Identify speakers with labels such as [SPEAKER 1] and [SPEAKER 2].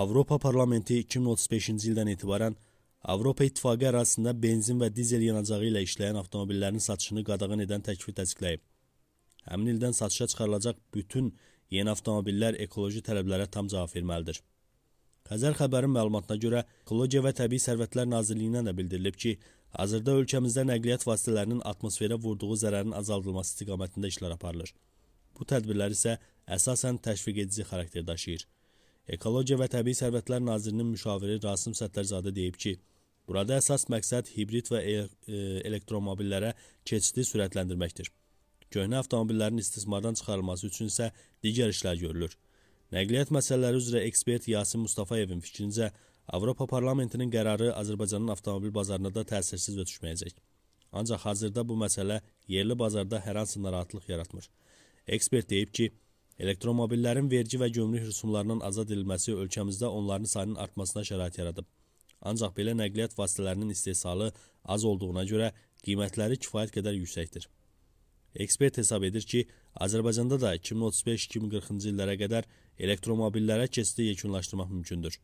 [SPEAKER 1] Avropa Parlamenti 2035-ci ildən etibarən Avropa İttifaqı ərazisində benzin və dizel yanacağı ilə işləyən avtomobillərin satışını qadağan edən təklifi təsdiqləyib. Həmin ildən satışa çıxarılacaq bütün yeni avtomobillər ekoloji tələblərə tam cavab verməlidir. Xəzər xəbərin məlumatına görə Ekologiya və Təbii Sərvətlər Nazirliyindən də bildirilib ki, hazırda ölkəmizdə nəqliyyat vasitələrinin atmosferə vurduğu zərərin azaldılması istiqamətində işlər aparılır. Bu tədbirlər isə əsasən təşviq edici xarakter daşıyır. Ekologiya və Təbii Sərvətlər Nazirinin müşaviri Rasim Səttərzadə deyib ki, burada əsas məqsəd hibrid və e-, e-, elektromobillərə keçidi sürətləndirməkdir. Köhnə avtomobillərin istismardan çıxarılması üçün isə digər işlər görülür. Nəqliyyat məsələləri üzrə ekspert Yasin Mustafayevin fikrincə, Avropa Parlamentinin qərarı Azərbaycanın avtomobil bazarına da təsirsiz ötüşməyəcək. Ancaq hazırda bu məsələ yerli bazarda hər hansı narahatlıq yaratmır. Ekspert deyib ki, Elektromobillərin vergi və gömrük rüsumlarından azad edilməsi ölkəmizdə onların sayının artmasına şərait yaradıb. Ancaq belə nəqliyyat vasitələrinin istehsalı az olduğuna görə qiymətləri kifayət qədər yüksəkdir. Ekspert hesab edir ki, Azərbaycanda da 2035-2040-cı illərə qədər elektromobillərə keçidi yekunlaşdırmaq mümkündür.